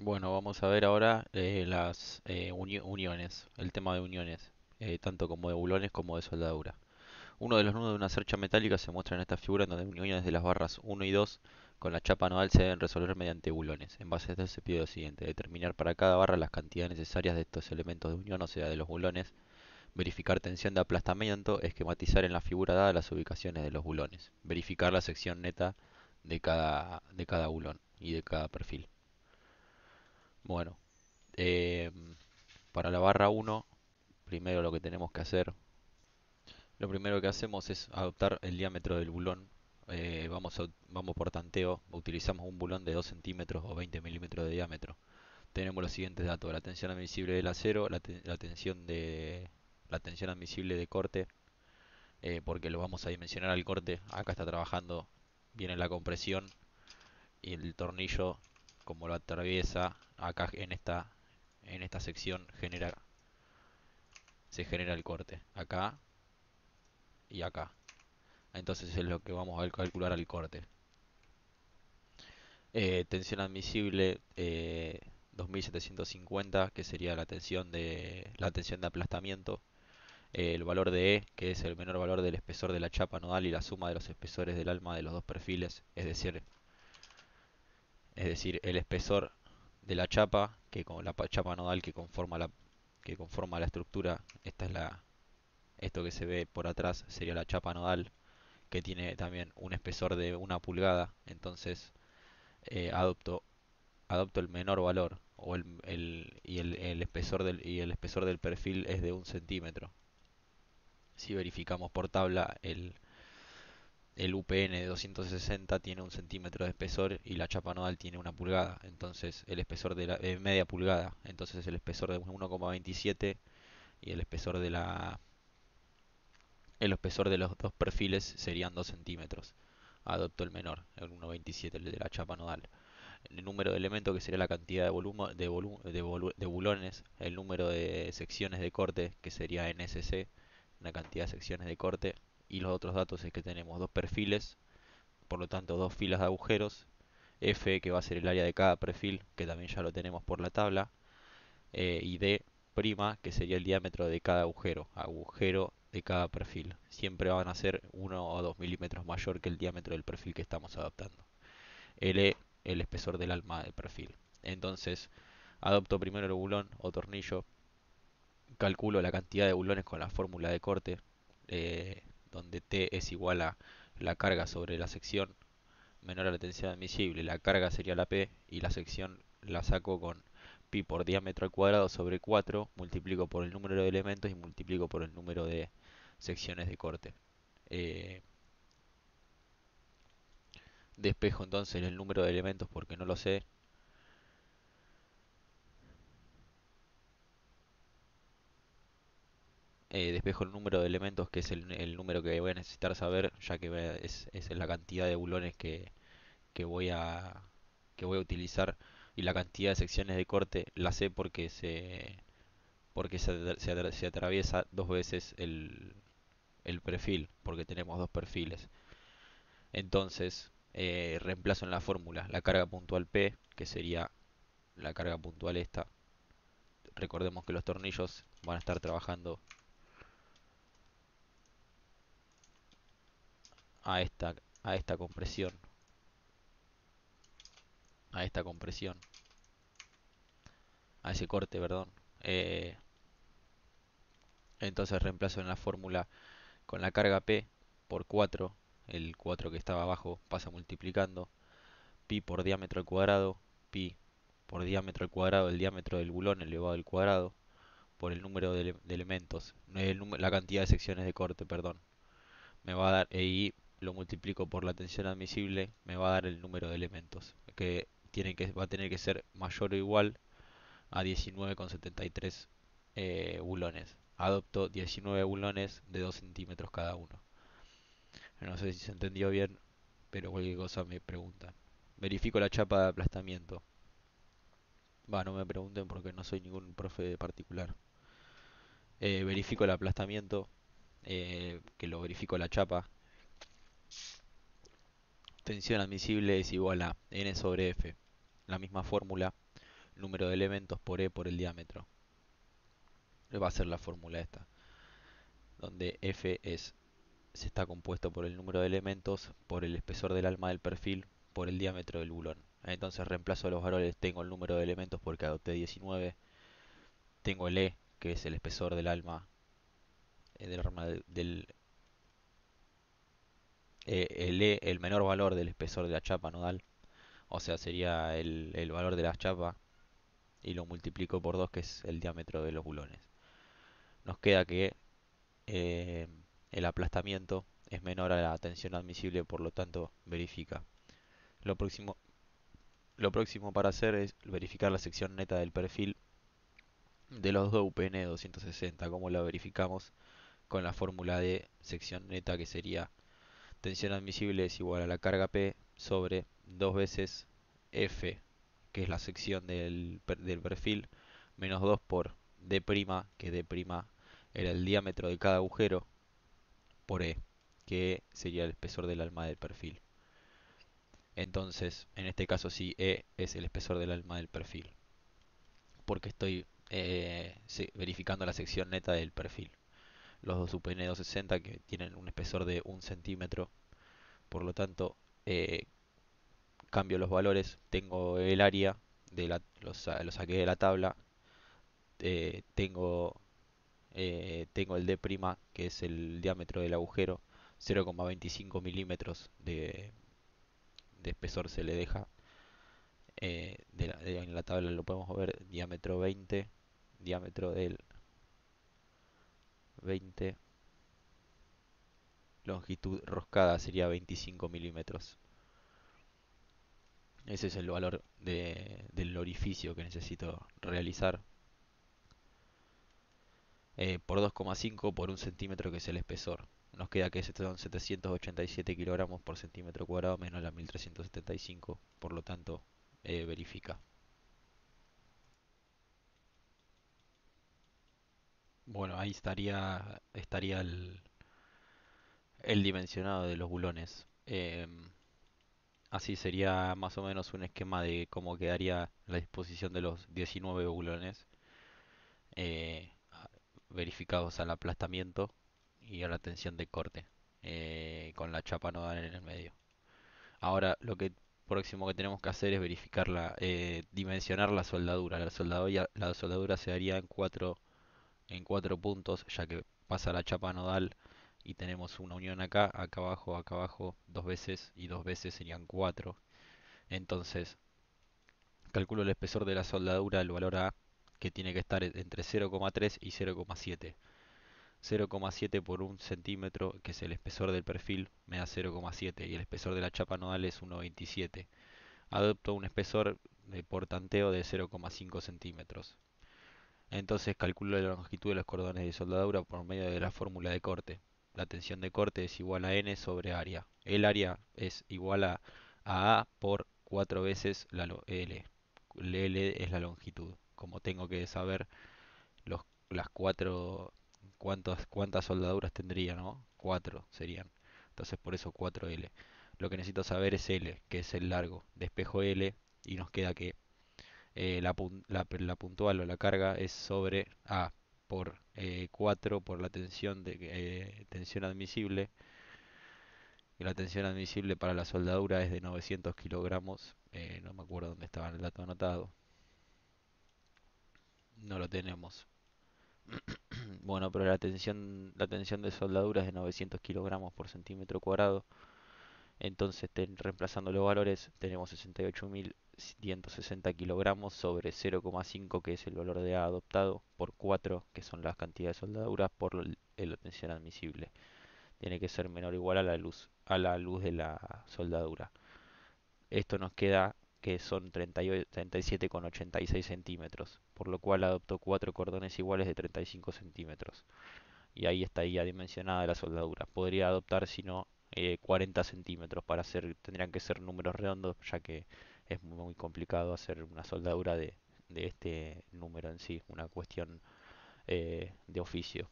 Bueno, vamos a ver ahora eh, las eh, uniones, el tema de uniones, eh, tanto como de bulones como de soldadura. Uno de los nudos de una cercha metálica se muestra en esta figura donde uniones de las barras 1 y 2 con la chapa anual se deben resolver mediante bulones. En base a esto se pide lo siguiente, determinar para cada barra las cantidades necesarias de estos elementos de unión, o sea, de los bulones, verificar tensión de aplastamiento, esquematizar en la figura dada las ubicaciones de los bulones, verificar la sección neta de cada, de cada bulón y de cada perfil. Bueno, eh, para la barra 1, primero lo que tenemos que hacer, lo primero que hacemos es adoptar el diámetro del bulón. Eh, vamos, vamos por tanteo, utilizamos un bulón de 2 centímetros o 20 milímetros de diámetro. Tenemos los siguientes datos, la tensión admisible del acero, la, tensión, de, la tensión admisible de corte, eh, porque lo vamos a dimensionar al corte, acá está trabajando, viene la compresión y el tornillo como lo atraviesa acá en esta en esta sección genera se genera el corte acá y acá entonces es lo que vamos a calcular al corte eh, tensión admisible 2750 eh, que sería la tensión de la tensión de aplastamiento eh, el valor de E que es el menor valor del espesor de la chapa nodal y la suma de los espesores del alma de los dos perfiles es decir es decir, el espesor de la chapa, que con la chapa nodal que conforma la que conforma la estructura, esta es la esto que se ve por atrás sería la chapa nodal que tiene también un espesor de una pulgada, entonces eh, adopto adopto el menor valor o el, y, el, el espesor del, y el espesor del perfil es de un centímetro. Si verificamos por tabla el, el UPN de 260 tiene un centímetro de espesor y la chapa nodal tiene una pulgada, entonces el espesor de la media pulgada, entonces el espesor de 1,27 y el espesor de la el espesor de los dos perfiles serían 2 centímetros. Adopto el menor, el 1,27 el de la chapa nodal. El número de elementos que sería la cantidad de, volumen de, de, de bulones, el número de secciones de corte que sería NSC, la cantidad de secciones de corte y los otros datos es que tenemos dos perfiles, por lo tanto dos filas de agujeros, F que va a ser el área de cada perfil, que también ya lo tenemos por la tabla, eh, y D' que sería el diámetro de cada agujero, agujero de cada perfil. Siempre van a ser 1 o 2 milímetros mayor que el diámetro del perfil que estamos adaptando. L, el espesor del alma del perfil. Entonces, adopto primero el bulón o tornillo, calculo la cantidad de bulones con la fórmula de corte, eh, donde T es igual a la carga sobre la sección menor a la tensión admisible, la carga sería la P y la sección la saco con pi por diámetro al cuadrado sobre 4, multiplico por el número de elementos y multiplico por el número de secciones de corte. Eh, despejo entonces el número de elementos porque no lo sé, Eh, despejo el número de elementos, que es el, número que voy a necesitar saber, ya que es, es la cantidad de bulones que, voy a, voy a utilizar. Y la cantidad de secciones de corte la sé porque se, porque se, atraviesa dos veces el, perfil, porque tenemos dos perfiles. Entonces, eh, reemplazo en la fórmula la carga puntual P, que sería la carga puntual esta. Recordemos que los tornillos van a estar trabajando a esta, a esta compresión. A esta compresión. A ese corte, perdón. Eh, entonces reemplazo en la fórmula con la carga P por 4. El 4 que estaba abajo pasa multiplicando. Pi por diámetro al cuadrado. Pi por diámetro al cuadrado, el diámetro del bulón elevado al cuadrado, por el número de, elementos, la cantidad de secciones de corte, perdón. Me va a dar EI lo multiplico por la tensión admisible, me va a dar el número de elementos, que, que va a tener que ser mayor o igual a 19,73 eh, bulones. Adopto 19 bulones de 2 centímetros cada uno. No sé si se entendió bien, pero cualquier cosa me preguntan. Verifico la chapa de aplastamiento. Va, no me pregunten porque no soy ningún profe particular. Eh, verifico el aplastamiento, eh, que lo verifico la chapa, tensión admisible es igual a n sobre f, la misma fórmula, número de elementos por e por el diámetro. Va a ser la fórmula esta, donde f es, se está compuesto por el número de elementos, por el espesor del alma del perfil, por el diámetro del bulón. Entonces reemplazo los valores, tengo el número de elementos porque adopté 19, tengo el e, que es el espesor del alma, eh, del, del eh, e, el, menor valor del espesor de la chapa nodal. O sea, sería el, valor de la chapa y lo multiplico por 2, que es el diámetro de los bulones. Nos queda que eh, el aplastamiento es menor a la tensión admisible, por lo tanto verifica. Lo próximo, lo próximo para hacer es verificar la sección neta del perfil de los dos UPN 260, como la verificamos con la fórmula de sección neta que sería tensión admisible es igual a la carga P sobre 2 veces F, que es la sección del, perfil, menos 2 por D', que D' era el diámetro de cada agujero, por E, que sería el espesor del alma del perfil. Entonces, en este caso sí, E es el espesor del alma del perfil, porque estoy eh, verificando la sección neta del perfil los dos UPN260 e que tienen un espesor de un centímetro. Por lo tanto, eh, cambio los valores, tengo el área, de la, lo, saqué de la tabla, eh, tengo, eh, tengo el D', que es el diámetro del agujero, 0,25 milímetros de, espesor se le deja. en la tabla lo podemos ver, diámetro 20, diámetro del 20. Longitud roscada sería 25 milímetros. Ese es el valor del orificio que necesito realizar. Eh, por 2,5 por un centímetro que es el espesor. Nos queda que son 787 kilogramos por centímetro cuadrado menos la 1375. Por lo tanto, eh, verifica. Bueno, ahí estaría, estaría el, el dimensionado de los bulones. Em, así sería más o menos un esquema de cómo quedaría la disposición de los 19 bulones eh, verificados al aplastamiento y a la tensión de corte, eh, con la chapa nodal en el medio. Ahora, lo que próximo que tenemos que hacer es verificar la, eh, dimensionar la soldadura. La soldadura, la soldadura se haría en cuatro en cuatro puntos, ya que pasa la chapa nodal y tenemos una unión acá, acá abajo, acá abajo, dos veces y dos veces serían cuatro. Entonces, calculo el espesor de la soldadura, el valor A, que tiene que estar entre 0,3 y 0,7. 0,7 por 1 centímetro, que es el espesor del perfil, me da 0,7 y el espesor de la chapa nodal es 1,27. Adopto un espesor de portanteo de 0,5 centímetros. Entonces calculo la longitud de los cordones de soldadura por medio de la fórmula de corte. La tensión de corte es igual a n sobre área. El área es igual a, a, por 4 veces la L. L es la longitud. Como tengo que saber las cuatro cuántas, cuántas soldaduras tendría, ¿no? 4 serían. Entonces por eso 4L. Lo que necesito saber es L, que es el largo. Despejo L y nos queda que eh, la, puntual o la carga es sobre A por 4 eh, por la tensión, de, eh, tensión admisible. Y la tensión admisible para la soldadura es de 900 kilogramos. no me acuerdo dónde estaba el dato anotado. No lo tenemos. bueno, pero la tensión, la de soldadura es de 900 kilogramos por centímetro cuadrado. Entonces, reemplazando los valores, tenemos 68.000 160 kilogramos sobre 0,5 que es el valor de A adoptado por 4 que son las cantidades de soldaduras por la tensión admisible. Tiene que ser menor o igual a la luz, a la luz de la soldadura. Esto nos queda que son 37,86 centímetros, por lo cual adopto 4 cordones iguales de 35 centímetros. Y ahí estaría dimensionada la soldadura. Podría adoptar, si no, 40 eh, centímetros para hacer, tendrían que ser números redondos, ya que es muy complicado hacer una soldadura de, de este número en sí, una cuestión eh, de oficio.